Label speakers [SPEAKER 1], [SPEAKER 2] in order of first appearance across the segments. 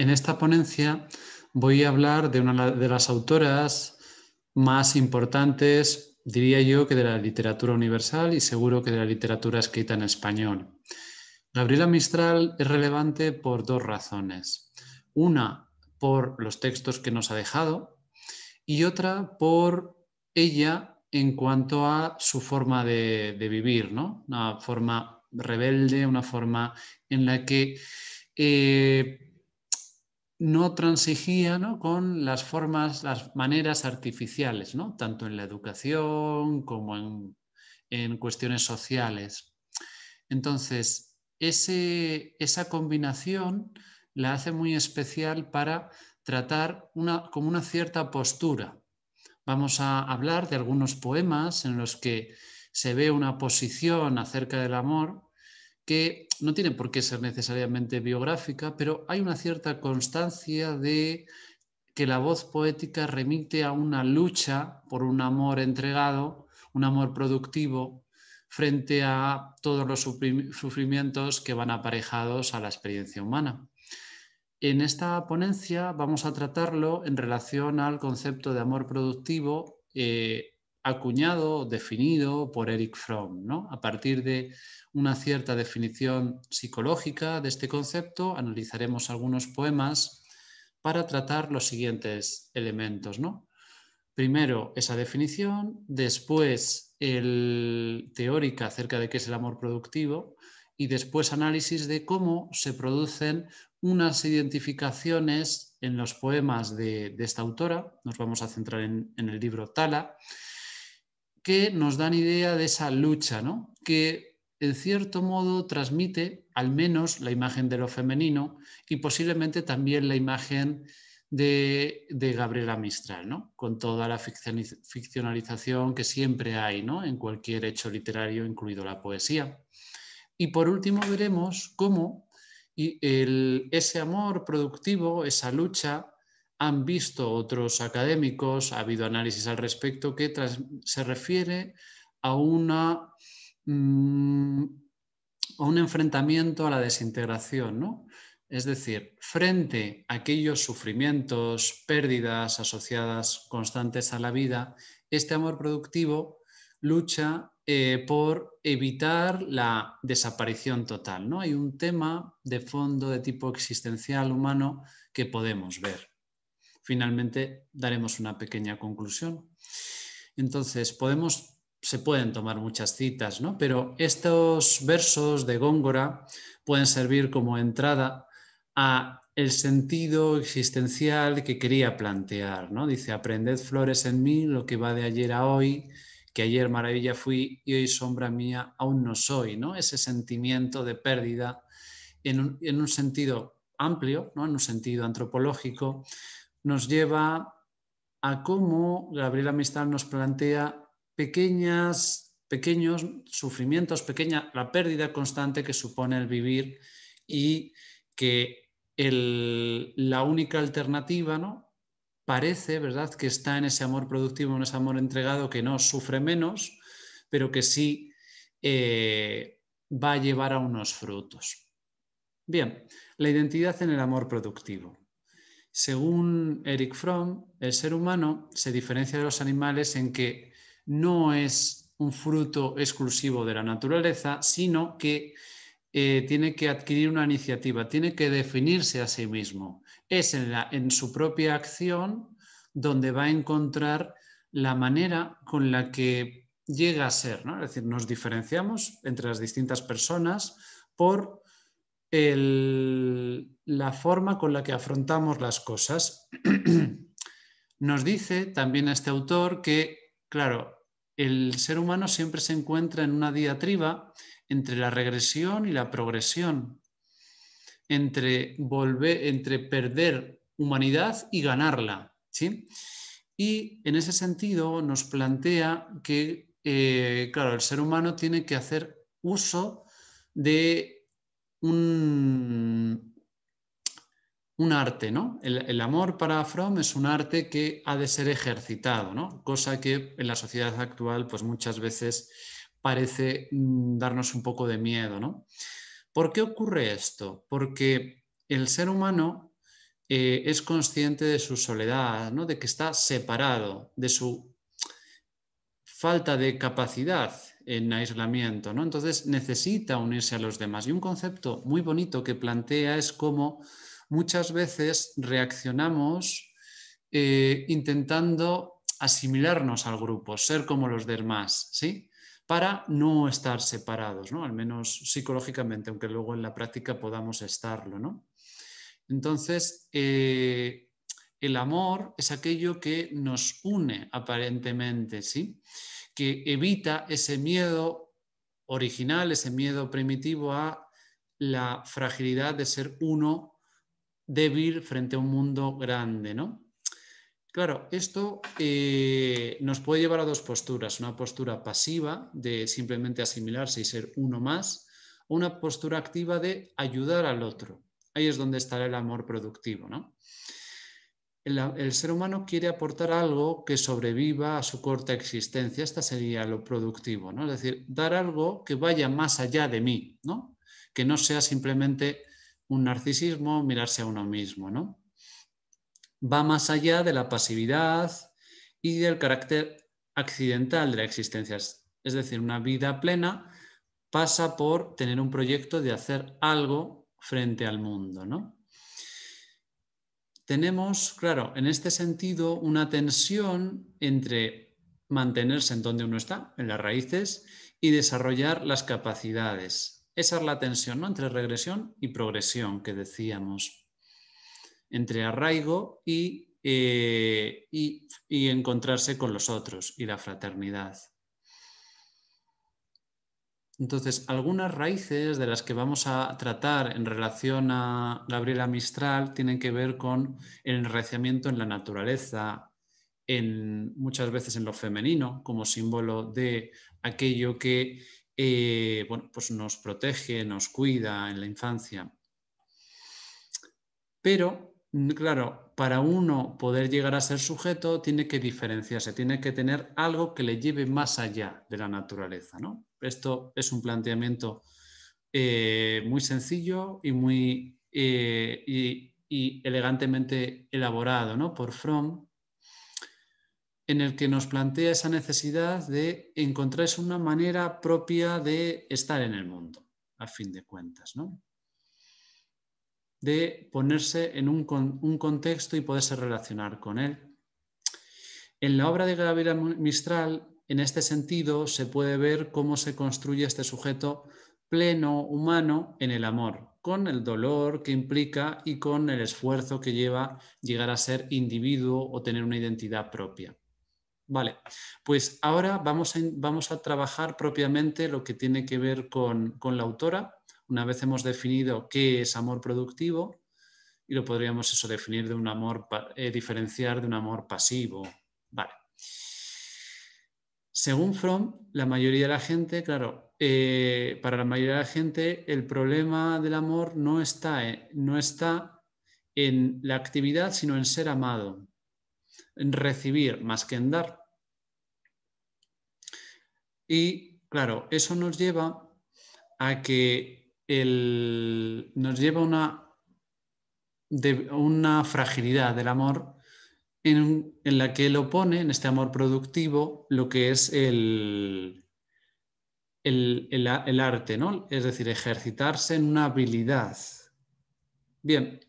[SPEAKER 1] En esta ponencia voy a hablar de una de las autoras más importantes, diría yo, que de la literatura universal y seguro que de la literatura escrita en español. Gabriela Mistral es relevante por dos razones. Una, por los textos que nos ha dejado y otra por ella en cuanto a su forma de, vivir, ¿no? una forma rebelde, una forma en la que eh, no transigía con las formas, las maneras artificiales, ¿no? tanto en la educación como en, en cuestiones sociales. Entonces, ese, esa combinación la hace muy especial para tratar una, como una cierta postura. Vamos a hablar de algunos poemas en los que se ve una posición acerca del amor que no tiene por qué ser necesariamente biográfica, pero hay una cierta constancia de que la voz poética remite a una lucha por un amor entregado, un amor productivo, frente a todos los sufrimientos que van aparejados a la experiencia humana. En esta ponencia vamos a tratarlo en relación al concepto de amor productivo eh, acuñado, definido por Eric Fromm. ¿no? A partir de una cierta definición psicológica de este concepto, analizaremos algunos poemas para tratar los siguientes elementos. Primero, esa definición, después, el teórica acerca de qué es el amor productivo y después análisis de cómo se producen unas identificaciones en los poemas de, esta autora. Nos vamos a centrar en el libro Tala que nos dan idea de esa lucha, ¿no? que en cierto modo transmite al menos la imagen de lo femenino y posiblemente también la imagen de, Gabriela Mistral, ¿no? con toda la ficcionalización que siempre hay ¿no? en cualquier hecho literario, incluido la poesía. Y por último veremos cómo el, ese amor productivo, esa lucha, han visto otros académicos, ha habido análisis al respecto, que se refiere a, una, mm, un enfrentamiento a la desintegración, Es decir, frente a aquellos sufrimientos, pérdidas asociadas constantes a la vida, este amor productivo lucha eh, por evitar la desaparición total. ¿no? Hay un tema de fondo de tipo existencial humano que podemos ver finalmente daremos una pequeña conclusión. Entonces, podemos, se pueden tomar muchas citas, ¿no? pero estos versos de Góngora pueden servir como entrada a el sentido existencial que quería plantear. ¿no? Dice, aprended flores en mí lo que va de ayer a hoy, que ayer maravilla fui y hoy sombra mía aún no soy. ¿no? Ese sentimiento de pérdida en un, sentido amplio, ¿no? en un sentido antropológico, nos lleva a cómo Gabriel Amistad nos plantea pequeñas, pequeños sufrimientos, pequeña, la pérdida constante que supone el vivir y que la única alternativa, ¿no? Parece, ¿verdad?, que está en ese amor productivo, en ese amor entregado que no sufre menos, pero que sí eh, va a llevar a unos frutos. Bien, la identidad en el amor productivo. Según Eric Fromm, el ser humano se diferencia de los animales en que no es un fruto exclusivo de la naturaleza, sino que eh, tiene que adquirir una iniciativa, tiene que definirse a sí mismo. Es en, en su propia acción donde va a encontrar la manera con la que llega a ser. Es decir, nos diferenciamos entre las distintas personas por la forma con la que afrontamos las cosas. Nos dice también este autor que, claro, el ser humano siempre se encuentra en una diatriba entre la regresión y la progresión, entre, volver, entre perder humanidad y ganarla. ¿sí? Y en ese sentido nos plantea que, eh, claro, el ser humano tiene que hacer uso de un, arte, ¿no? El, amor para Fromm es un arte que ha de ser ejercitado, ¿no? Cosa que en la sociedad actual, pues muchas veces parece mm, darnos un poco de miedo, ¿no? ¿Por qué ocurre esto? Porque el ser humano eh, es consciente de su soledad, ¿no? De que está separado, de su falta de capacidad en aislamiento, ¿no? Entonces necesita unirse a los demás. Y un concepto muy bonito que plantea es cómo muchas veces reaccionamos eh, intentando asimilarnos al grupo, ser como los demás, ¿sí? Para no estar separados, ¿no? Al menos psicológicamente, aunque luego en la práctica podamos estarlo, ¿no? Entonces, eh, el amor es aquello que nos une aparentemente, ¿sí? sí que evita ese miedo original, ese miedo primitivo a la fragilidad de ser uno débil frente a un mundo grande, ¿no? Claro, esto eh, nos puede llevar a dos posturas, una postura pasiva de simplemente asimilarse y ser uno más, o una postura activa de ayudar al otro. Ahí es donde estará el amor productivo, ¿no? el, ser humano quiere aportar algo que sobreviva a su corta existencia. Esta sería lo productivo, ¿no? Es decir, dar algo que vaya más allá de mí, ¿no? Que no sea simplemente un narcisismo, mirarse a uno mismo, ¿no? Va más allá de la pasividad y del carácter accidental de la existencia. Es decir, una vida plena pasa por tener un proyecto de hacer algo frente al mundo, ¿no? tenemos, claro, en este sentido, una tensión entre mantenerse en donde uno está, en las raíces, y desarrollar las capacidades. Esa es la tensión ¿no? entre regresión y progresión que decíamos, entre arraigo y, eh, y encontrarse con los otros y la fraternidad. Entonces, algunas raíces de las que vamos a tratar en relación a Gabriela Mistral tienen que ver con el enraciamiento en la naturaleza, en, muchas veces en lo femenino, como símbolo de aquello que eh, pues nos protege, nos cuida en la infancia. Pero Claro, para uno poder llegar a ser sujeto tiene que diferenciarse, tiene que tener algo que le lleve más allá de la naturaleza. ¿no? Esto es un planteamiento eh, muy sencillo y muy eh, y, elegantemente elaborado ¿no? por Fromm, en el que nos plantea esa necesidad de encontrarse una manera propia de estar en el mundo, a fin de cuentas. ¿no? de ponerse en un, contexto y poderse relacionar con él. En la obra de Gabriela Mistral, en este sentido, se puede ver cómo se construye este sujeto pleno, humano, en el amor, con el dolor que implica y con el esfuerzo que lleva llegar a ser individuo o tener una identidad propia. Vale, pues ahora vamos a, vamos a trabajar propiamente lo que tiene que ver con, con la autora una vez hemos definido qué es amor productivo, y lo podríamos eso definir de un amor, eh, diferenciar de un amor pasivo. Vale. Según Fromm, la mayoría de la gente, claro, eh, para la mayoría de la gente el problema del amor no está, eh, no está en la actividad, sino en ser amado, en recibir más que en dar. Y claro, eso nos lleva a que el, nos lleva a una, fragilidad del amor en, la que él opone, en este amor productivo, lo que es el, el, arte, es decir, ejercitarse en una habilidad. Bien,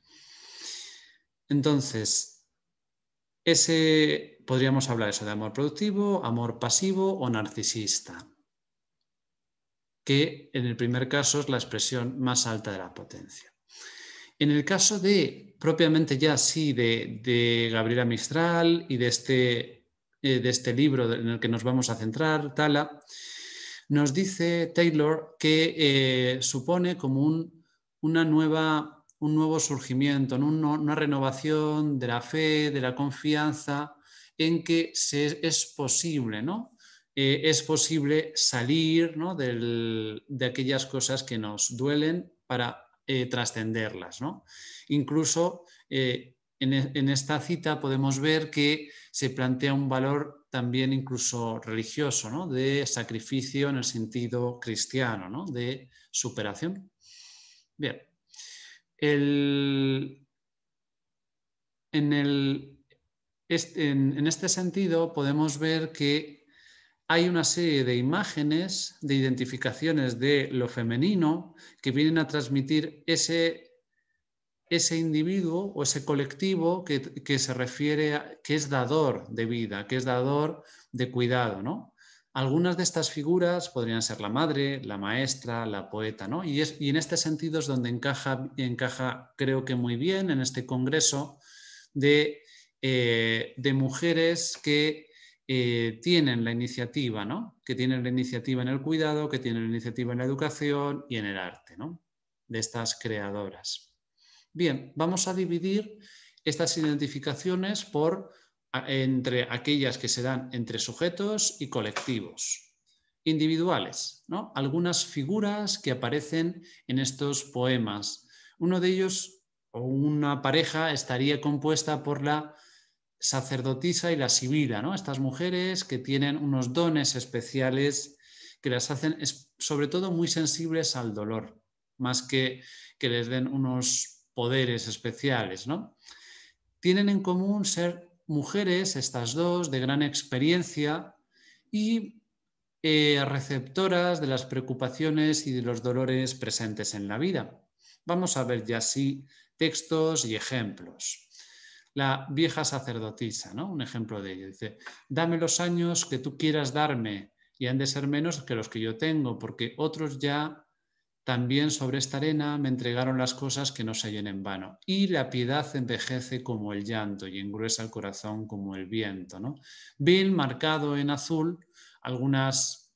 [SPEAKER 1] entonces, ese, podríamos hablar eso de amor productivo, amor pasivo o narcisista que en el primer caso es la expresión más alta de la potencia. En el caso de, propiamente ya sí, de, Gabriela Mistral y de este, eh, de este libro en el que nos vamos a centrar, Tala, nos dice Taylor que eh, supone como un, una nueva, un nuevo surgimiento, una, una renovación de la fe, de la confianza en que se, es posible, ¿no? Eh, es posible salir de aquellas cosas que nos duelen para eh, trascenderlas. Incluso eh, e, en, esta cita podemos ver que se plantea un valor también incluso religioso, ¿no? de sacrificio en el sentido cristiano, de superación. Bien. en, en este sentido podemos ver que hay una serie de imágenes, de identificaciones de lo femenino que vienen a transmitir ese, ese individuo o ese colectivo que, se refiere, a, que es dador de vida, que es dador de cuidado, Algunas de estas figuras podrían ser la madre, la maestra, la poeta, ¿no? Y, es, en este sentido es donde encaja, encaja, creo que muy bien, en este congreso de, eh, de mujeres que eh, tienen la iniciativa, ¿no? Que tienen la iniciativa en el cuidado, que tienen la iniciativa en la educación y en el arte, ¿no? De estas creadoras. Bien, vamos a dividir estas identificaciones por entre aquellas que se dan entre sujetos y colectivos individuales, ¿no? Algunas figuras que aparecen en estos poemas. Uno de ellos o una pareja estaría compuesta por la sacerdotisa y la sibila, ¿no? Estas mujeres que tienen unos dones especiales que las hacen sobre todo muy sensibles al dolor, más que que les den unos poderes especiales, ¿no? Tienen en común ser mujeres, estas dos, de gran experiencia y eh, receptoras de las preocupaciones y de los dolores presentes en la vida. Vamos a ver ya sí textos y ejemplos la vieja sacerdotisa, ¿no? un ejemplo de ello. Dice, dame los años que tú quieras darme y han de ser menos que los que yo tengo, porque otros ya también sobre esta arena me entregaron las cosas que no se hallen en vano. Y la piedad envejece como el llanto y engruesa el corazón como el viento. ¿no? Bill, marcado en azul, algunas,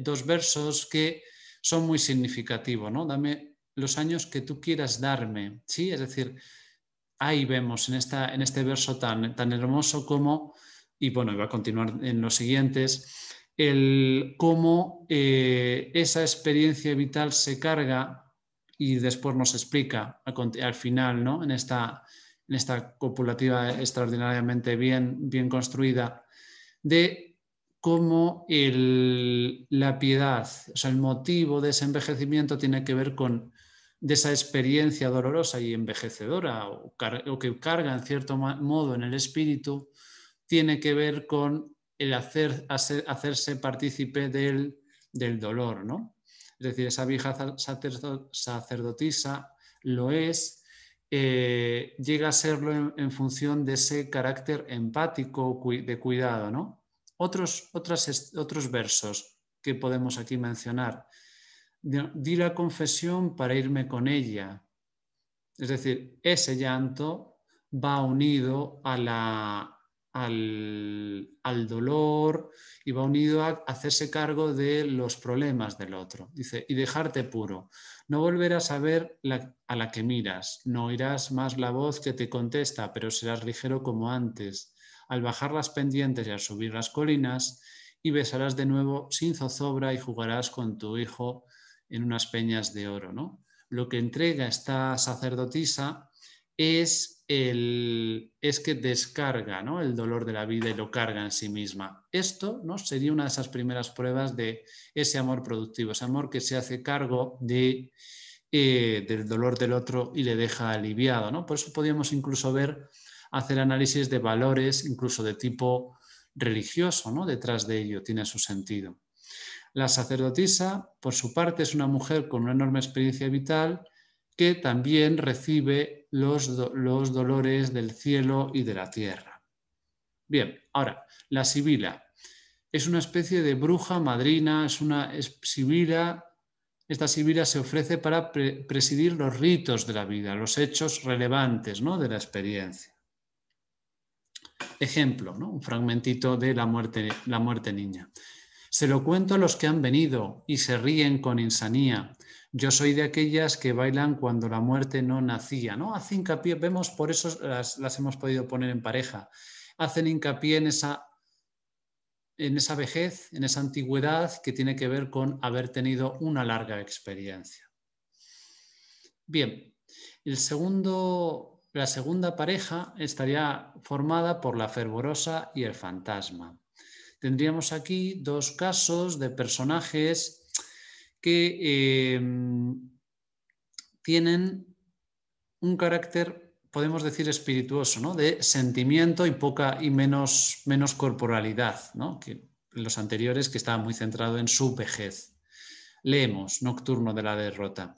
[SPEAKER 1] dos versos que son muy significativos. ¿no? Dame los años que tú quieras darme. ¿sí? Es decir, ahí vemos en, esta, en este verso tan, tan hermoso como, y bueno, iba a continuar en los siguientes, el cómo eh, esa experiencia vital se carga y después nos explica al final, ¿no? En esta, en esta copulativa extraordinariamente bien, bien construida, de cómo el, la piedad, o sea, el motivo de ese envejecimiento tiene que ver con de esa experiencia dolorosa y envejecedora o, que carga en cierto modo en el espíritu, tiene que ver con el hacer, hacerse partícipe del, dolor. ¿no? Es decir, esa vieja sacerdotisa lo es, eh, llega a serlo en, función de ese carácter empático de cuidado. ¿no? Otros, otros versos que podemos aquí mencionar di la confesión para irme con ella. Es decir, ese llanto va unido a la, al, dolor y va unido a hacerse cargo de los problemas del otro. Dice, y dejarte puro. No volverás a ver a la que miras, no oirás más la voz que te contesta, pero serás ligero como antes. Al bajar las pendientes y al subir las colinas, y besarás de nuevo sin zozobra y jugarás con tu hijo en unas peñas de oro. ¿no? Lo que entrega esta sacerdotisa es, el, es que descarga ¿no? el dolor de la vida y lo carga en sí misma. Esto ¿no? sería una de esas primeras pruebas de ese amor productivo, ese amor que se hace cargo de, eh, del dolor del otro y le deja aliviado. ¿no? Por eso podríamos incluso ver, hacer análisis de valores, incluso de tipo religioso, ¿no? detrás de ello, tiene su sentido. La sacerdotisa, por su parte, es una mujer con una enorme experiencia vital que también recibe los, dolores del cielo y de la tierra. Bien, ahora, la sibila. Es una especie de bruja madrina, es una sibila esta sibila se ofrece para presidir los ritos de la vida, los hechos relevantes ¿no? de la experiencia. Ejemplo, un fragmentito de la muerte, la muerte niña. Se lo cuento a los que han venido y se ríen con insanía. Yo soy de aquellas que bailan cuando la muerte no nacía, ¿no? hincapié, vemos, por eso las, hemos podido poner en pareja. Hacen hincapié en esa, en esa vejez, en esa antigüedad que tiene que ver con haber tenido una larga experiencia. Bien, la segunda pareja estaría formada por la fervorosa y el fantasma tendríamos aquí dos casos de personajes que em, tienen un carácter, podemos decir, espirituoso, ¿no? de sentimiento y poca y menos, menos corporalidad, que los anteriores que estaba muy centrado en su vejez. Leemos, Nocturno de la Derrota.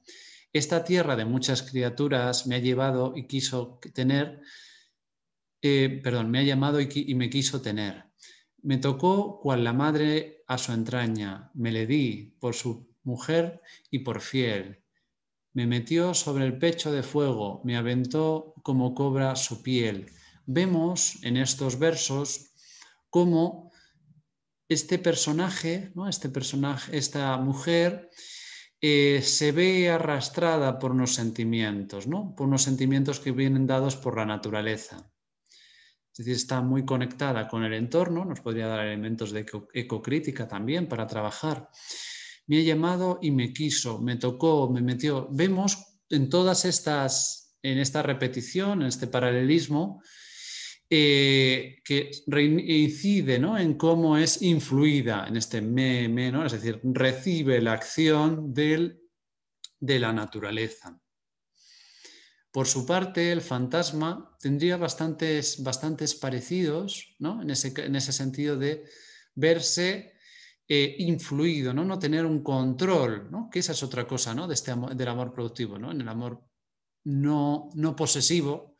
[SPEAKER 1] Esta tierra de muchas criaturas me ha llevado y quiso tener, eh, perdón, me ha llamado y me quiso tener me tocó cual la madre a su entraña, me le di por su mujer y por fiel. Me metió sobre el pecho de fuego, me aventó como cobra su piel. Vemos en estos versos cómo este personaje, ¿no? este personaje esta mujer, eh, se ve arrastrada por unos sentimientos, ¿no? por unos sentimientos que vienen dados por la naturaleza es decir, está muy conectada con el entorno, nos podría dar elementos de ecocrítica también para trabajar. Me ha llamado y me quiso, me tocó, me metió. Vemos en todas estas, en esta repetición, en este paralelismo, eh, que incide ¿no? en cómo es influida en este me, es decir, recibe la acción de la naturaleza. Por su parte, el fantasma tendría bastantes, bastantes parecidos ¿no? en, ese, sentido de verse eh, influido, ¿no? no tener un control, ¿no? que esa es otra cosa ¿no? de este del amor productivo. ¿no? En el amor no, no posesivo,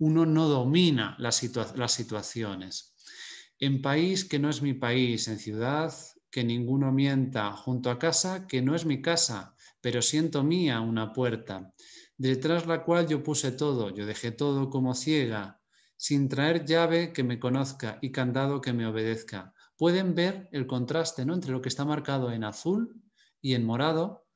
[SPEAKER 1] uno no domina las situaciones. En país que no es mi país, en ciudad que ninguno mienta, junto a casa que no es mi casa, pero siento mía una puerta detrás la cual yo puse todo, yo dejé todo como ciega, sin traer llave que me conozca y candado que me obedezca. Pueden ver el contraste ¿no? entre lo que está marcado en azul y en morado.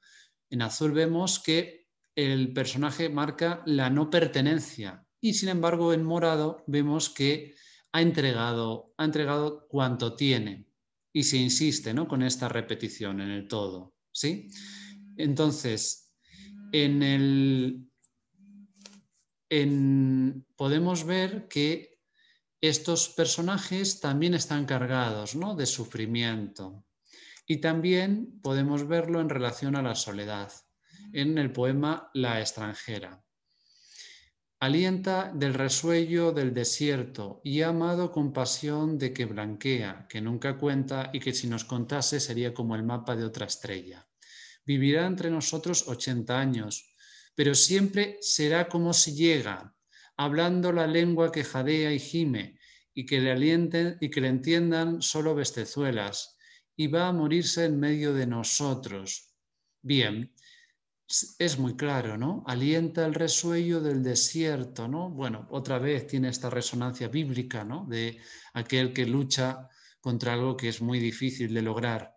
[SPEAKER 1] En azul vemos que el personaje marca la no pertenencia y sin embargo en morado vemos que ha entregado, ha entregado cuanto tiene y se insiste ¿no? con esta repetición en el todo. ¿sí? Entonces, en podemos ver que estos personajes también están cargados ¿no? de sufrimiento y también podemos verlo en relación a la soledad en el poema La extranjera. Alienta del resuello del desierto y amado con pasión de que blanquea, que nunca cuenta y que si nos contase sería como el mapa de otra estrella vivirá entre nosotros 80 años, pero siempre será como si llega, hablando la lengua que jadea y gime, y que le alienten y que le entiendan solo bestezuelas, y va a morirse en medio de nosotros. Bien, es muy claro, ¿no? Alienta el resuello del desierto, ¿no? Bueno, otra vez tiene esta resonancia bíblica, ¿no? De aquel que lucha contra algo que es muy difícil de lograr.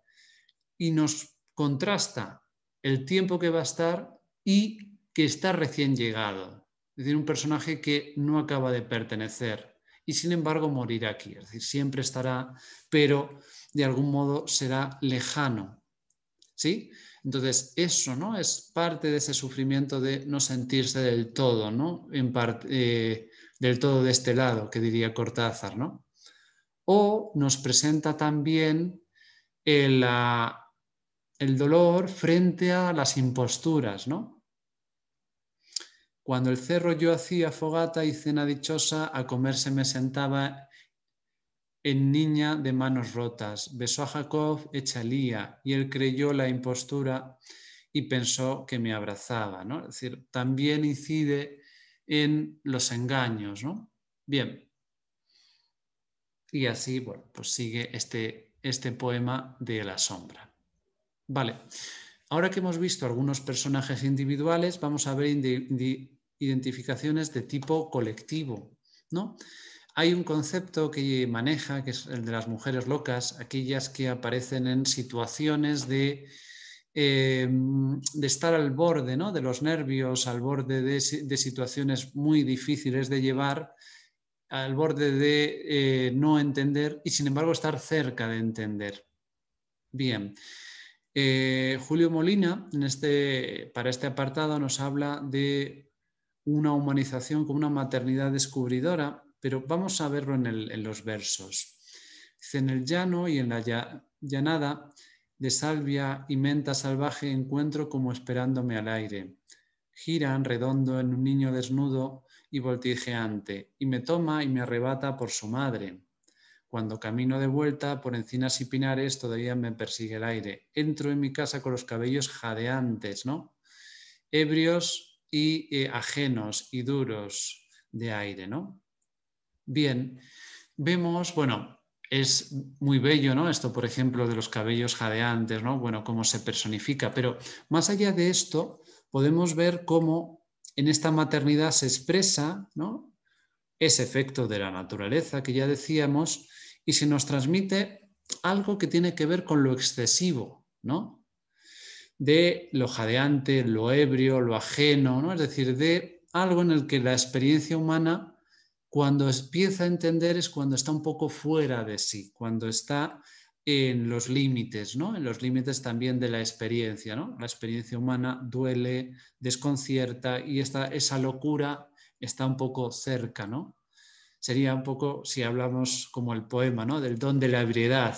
[SPEAKER 1] Y nos contrasta el tiempo que va a estar y que está recién llegado. Es decir, un personaje que no acaba de pertenecer y sin embargo morirá aquí. Es decir, siempre estará, pero de algún modo será lejano. ¿Sí? Entonces, eso ¿no? es parte de ese sufrimiento de no sentirse del todo, ¿no? En parte, eh, del todo de este lado, que diría Cortázar. ¿no? O nos presenta también la, el dolor frente a las imposturas, ¿no? Cuando el cerro yo hacía fogata y cena dichosa, a comerse me sentaba en niña de manos rotas. Besó a Jacob Echalía y él creyó la impostura y pensó que me abrazaba. ¿no? Es decir, también incide en los engaños. ¿no? Bien. Y así bueno, pues sigue este, este poema de la sombra. Vale, ahora que hemos visto algunos personajes individuales, vamos a ver identificaciones de tipo colectivo. ¿no? Hay un concepto que maneja, que es el de las mujeres locas, aquellas que aparecen en situaciones de, em, de estar al borde de los nervios, al borde de, situaciones muy difíciles de llevar, al borde de eh, no entender y sin embargo estar cerca de entender. Bien, eh, Julio Molina, este, para este apartado, nos habla de una humanización como una maternidad descubridora, pero vamos a verlo en, los versos. Dice, en el llano y en la llanada de salvia y menta salvaje encuentro como esperándome al aire. Giran redondo en un niño desnudo y voltigeante, y me toma y me arrebata por su madre. Cuando camino de vuelta por encinas y pinares, todavía me persigue el aire. Entro en mi casa con los cabellos jadeantes, ¿no? Ebrios y eh, ajenos y duros de aire, ¿no? Bien, vemos, bueno, es muy bello, ¿no? Esto, por ejemplo, de los cabellos jadeantes, ¿no? Bueno, cómo se personifica, pero más allá de esto, podemos ver cómo en esta maternidad se expresa, ¿no? Ese efecto de la naturaleza que ya decíamos, y se nos transmite algo que tiene que ver con lo excesivo, ¿no? De lo jadeante, lo ebrio, lo ajeno, ¿no? Es decir, de algo en el que la experiencia humana, cuando empieza a entender, es cuando está un poco fuera de sí, cuando está en los límites, ¿no? En los límites también de la experiencia, ¿no? La experiencia humana duele, desconcierta y esa locura está un poco cerca, ¿no? sería un poco, si hablamos como el poema, ¿no? Del don de la ebriedad,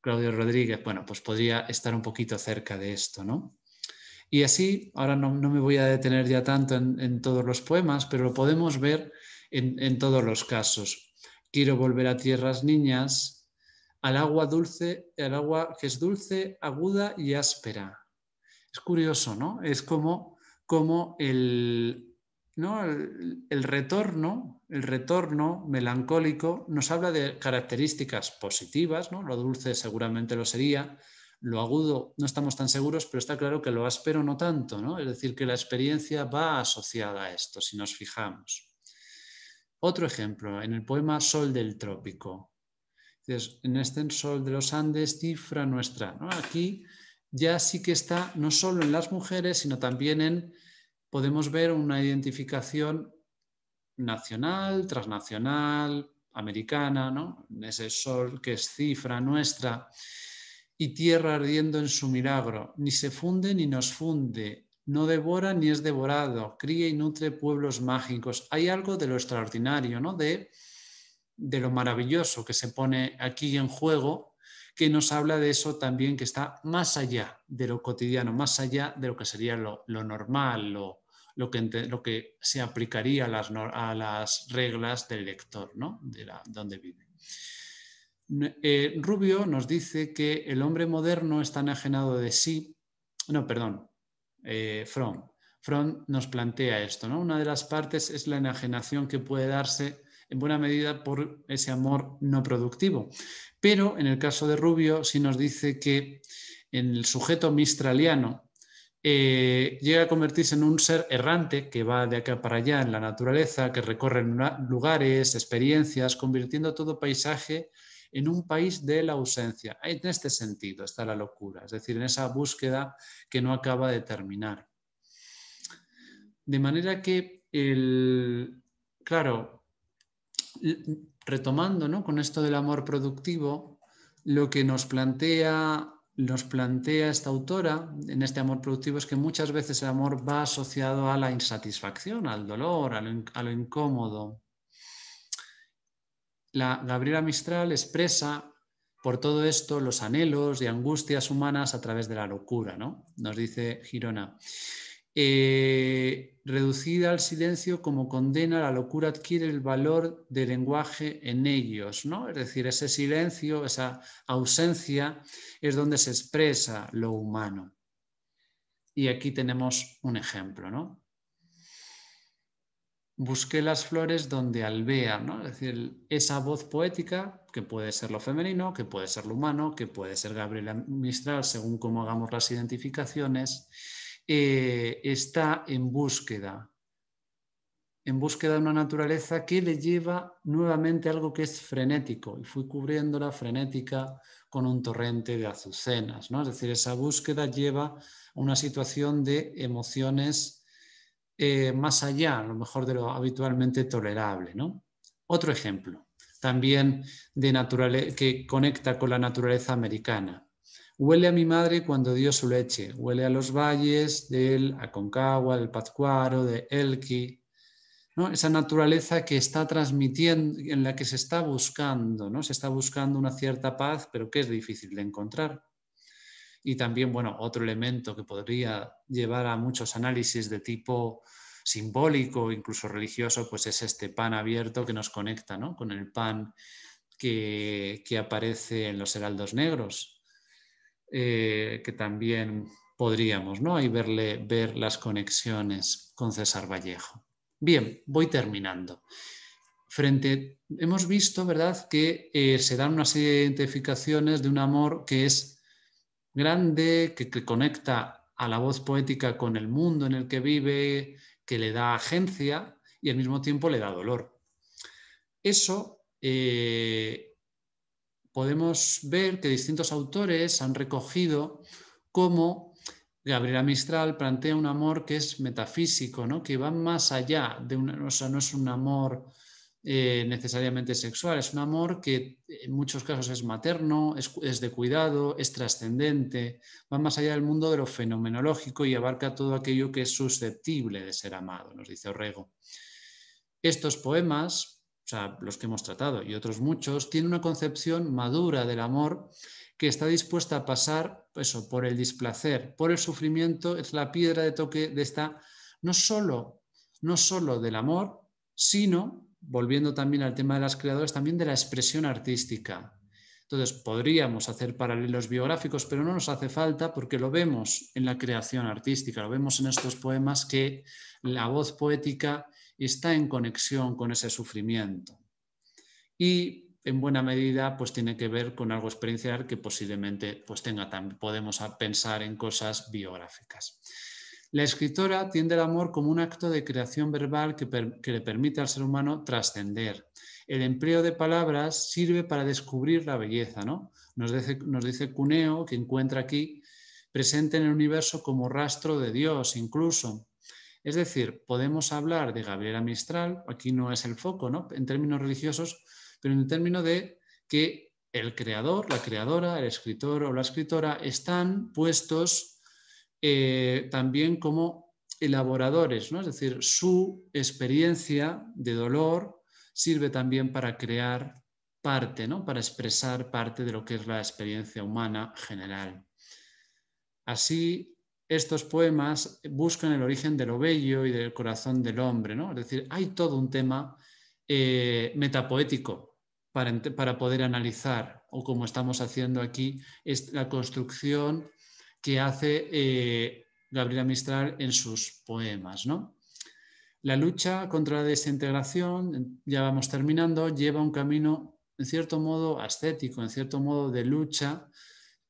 [SPEAKER 1] Claudio Rodríguez, bueno, pues podría estar un poquito cerca de esto, ¿no? Y así, ahora no, me voy a detener ya tanto en, todos los poemas, pero lo podemos ver en, en todos los casos. Quiero volver a tierras niñas, al agua dulce, al agua que es dulce, aguda y áspera. Es curioso, ¿no? Es como, como el, el, retorno, el retorno melancólico nos habla de características positivas, Lo dulce seguramente lo sería, lo agudo no estamos tan seguros, pero está claro que lo áspero no tanto, Es decir, que la experiencia va asociada a esto, si nos fijamos. Otro ejemplo, en el poema Sol del Trópico. en este Sol de los Andes, cifra nuestra. Aquí ya sí que está no solo en las mujeres, sino también en podemos ver una identificación nacional, transnacional, americana, ¿no? ese sol que es cifra nuestra y tierra ardiendo en su milagro, ni se funde ni nos funde, no devora ni es devorado, cría y nutre pueblos mágicos. Hay algo de lo extraordinario, ¿no? de, de lo maravilloso que se pone aquí en juego, que nos habla de eso también que está más allá de lo cotidiano, más allá de lo que sería lo, lo normal, lo, lo que, se aplicaría a las, reglas del lector, ¿no? de donde vive. Eh, Rubio nos dice que el hombre moderno está enajenado de sí. No, perdón, eh, Fromm. nos plantea esto. ¿no? Una de las partes es la enajenación que puede darse en buena medida por ese amor no productivo. Pero en el caso de Rubio sí nos dice que en el sujeto mistraliano, eh, llega a convertirse en un ser errante que va de acá para allá en la naturaleza, que recorre lugares, experiencias, convirtiendo todo paisaje en un país de la ausencia. En este sentido está la locura, es decir, en esa búsqueda que no acaba de terminar. De manera que, el, claro, retomando con esto del amor productivo, lo que nos plantea nos plantea esta autora en este amor productivo es que muchas veces el amor va asociado a la insatisfacción, al dolor, a lo, incómodo. La, Gabriela Mistral expresa por todo esto los anhelos y angustias humanas a través de la locura, ¿no? Nos dice Girona. Eh, reducida al silencio como condena, la locura adquiere el valor de lenguaje en ellos, ¿no? Es decir, ese silencio, esa ausencia es donde se expresa lo humano. Y aquí tenemos un ejemplo, ¿no? Busqué las flores donde albea, Es decir, esa voz poética, que puede ser lo femenino, que puede ser lo humano, que puede ser Gabriela Mistral, según cómo hagamos las identificaciones, eh, está en búsqueda, en búsqueda de una naturaleza que le lleva nuevamente algo que es frenético. Y fui cubriendo la frenética con un torrente de azucenas. ¿no? Es decir, esa búsqueda lleva a una situación de emociones eh, más allá, a lo mejor de lo habitualmente tolerable. ¿no? Otro ejemplo, también de que conecta con la naturaleza americana. Huele a mi madre cuando dio su leche, huele a los valles del Aconcagua, del Pazcuaro, de Elqui, ¿no? esa naturaleza que está transmitiendo, en la que se está buscando, ¿no? se está buscando una cierta paz, pero que es difícil de encontrar. Y también, bueno, otro elemento que podría llevar a muchos análisis de tipo simbólico, incluso religioso, pues es este pan abierto que nos conecta ¿no? con el pan que aparece en los heraldos negros, eh, que también podríamos ¿no? verle, ver las conexiones con César Vallejo. Bien, voy terminando. Frente, hemos visto ¿verdad? que eh, se dan una serie de identificaciones de un amor que es grande, que, conecta a la voz poética con el mundo en el que vive, que le da agencia y al mismo tiempo le da dolor. Eso eh, podemos ver que distintos autores han recogido cómo Gabriela Mistral plantea un amor que es metafísico, ¿no? que va más allá de una, o no es un amor eh, necesariamente sexual, es un amor que en muchos casos es materno, es, es de cuidado, es trascendente, va más allá del mundo de lo fenomenológico y abarca todo aquello que es susceptible de ser amado, nos dice Orrego. Estos poemas o sea, los que hemos tratado y otros muchos, tiene una concepción madura del amor que está dispuesta a pasar eso, por el displacer, por el sufrimiento, es la piedra de toque de esta, no solo, no solo del amor, sino, volviendo también al tema de las creadoras, también de la expresión artística. Entonces, podríamos hacer paralelos biográficos, pero no nos hace falta porque lo vemos en la creación artística, lo vemos en estos poemas que la voz poética está en conexión con ese sufrimiento. Y en buena medida, pues tiene que ver con algo experiencial que posiblemente pues tenga también, podemos pensar en cosas biográficas. La escritora tiende el amor como un acto de creación verbal que, le permite al ser humano trascender. El empleo de palabras sirve para descubrir la belleza, ¿no? nos dice Cuneo que encuentra aquí presente en el universo como rastro de Dios, incluso es decir, podemos hablar de Gabriela Mistral, aquí no es el foco, ¿no? En términos religiosos, pero en el término de que el creador, la creadora, el escritor o la escritora están puestos eh, también como elaboradores, ¿no? Es decir, su experiencia de dolor sirve también para crear parte, ¿no? Para expresar parte de lo que es la experiencia humana general. Así, estos poemas buscan el origen de lo bello y del corazón del hombre, ¿no? Es decir, hay todo un tema eh, metapoético para, poder analizar, o como estamos haciendo aquí, es la construcción que hace eh, Gabriela Mistral en sus poemas, ¿no? La lucha contra la desintegración, ya vamos terminando, lleva un camino, en cierto modo, ascético, en cierto modo, de lucha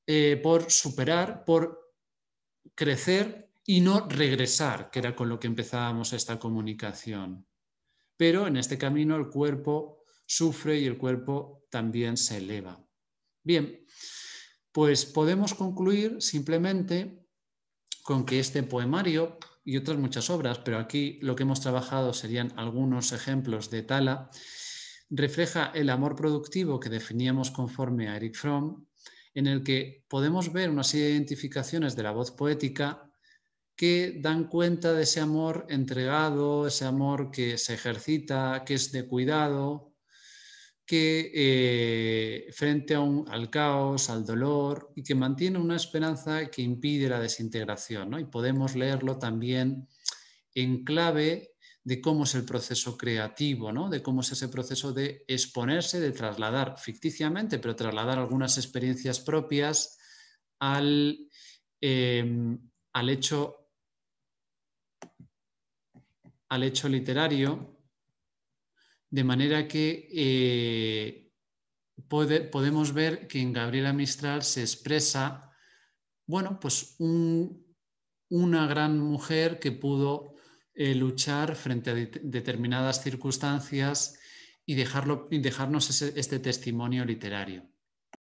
[SPEAKER 1] eh, por superar, por crecer y no regresar, que era con lo que empezábamos esta comunicación. Pero en este camino el cuerpo sufre y el cuerpo también se eleva. Bien, pues podemos concluir simplemente con que este poemario y otras muchas obras, pero aquí lo que hemos trabajado serían algunos ejemplos de Tala, refleja el amor productivo que definíamos conforme a Eric Fromm en el que podemos ver una serie de identificaciones de la voz poética que dan cuenta de ese amor entregado, ese amor que se ejercita, que es de cuidado, que eh, frente un, al caos, al dolor, y que mantiene una esperanza que impide la desintegración. Y podemos leerlo también en clave de cómo es el proceso creativo, ¿no? de cómo es ese proceso de exponerse, de trasladar ficticiamente, pero trasladar algunas experiencias propias al, em, al, hecho, al hecho literario, de manera que eh, podemos ver que en Gabriela Mistral se expresa, bueno, pues una gran mujer que pudo eh, luchar frente a determinadas circunstancias y, dejarlo, y dejarnos este testimonio literario.